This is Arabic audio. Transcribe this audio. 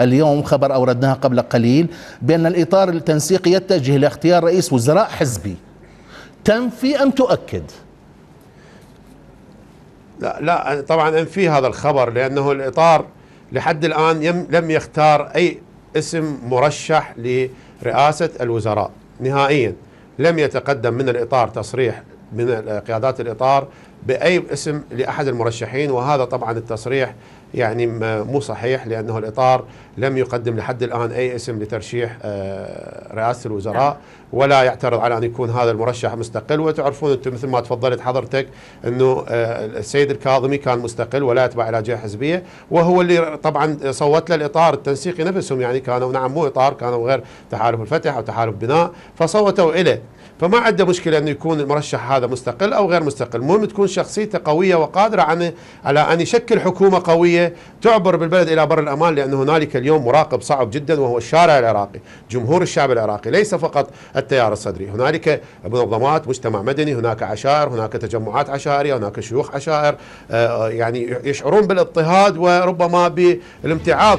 اليوم خبر أوردناه قبل قليل بأن الإطار التنسيقي يتجه لاختيار رئيس وزراء حزبي تنفي أم تؤكد؟ لا, لا طبعا أنفي هذا الخبر لأنه الإطار لحد الآن يم لم يختار أي اسم مرشح لرئاسة الوزراء نهائيا لم يتقدم من الإطار تصريح من قيادات الإطار بأي اسم لأحد المرشحين وهذا طبعا التصريح يعني مو صحيح لأنه الإطار لم يقدم لحد الآن أي اسم لترشيح آه، رئاسة الوزراء نعم. ولا يعترض على أن يكون هذا المرشح مستقل وتعرفون أنتم مثل ما تفضلت حضرتك أنه آه، السيد الكاظمي كان مستقل ولا يتبع إلى جهة حزبية وهو اللي طبعا صوت له الإطار التنسيقي نفسهم يعني كانوا نعم مو إطار كانوا غير تحالف الفتح أو تحالف بناء فصوتوا إله فما عنده مشكلة أنه يكون المرشح هذا مستقل أو غير مستقل المهم تكون شخصيته قوية وقادرة عن على أن يشكل حكومة قوية تعبر بالبلد إلى بر الأمان لأن هنالك اليوم مراقب صعب جدا وهو الشارع العراقي جمهور الشعب العراقي ليس فقط التيار الصدري هنالك منظمات مجتمع مدني هناك عشائر هناك تجمعات عشائرية هناك شيوخ عشائر آه، يعني يشعرون بالاضطهاد وربما بالامتعاض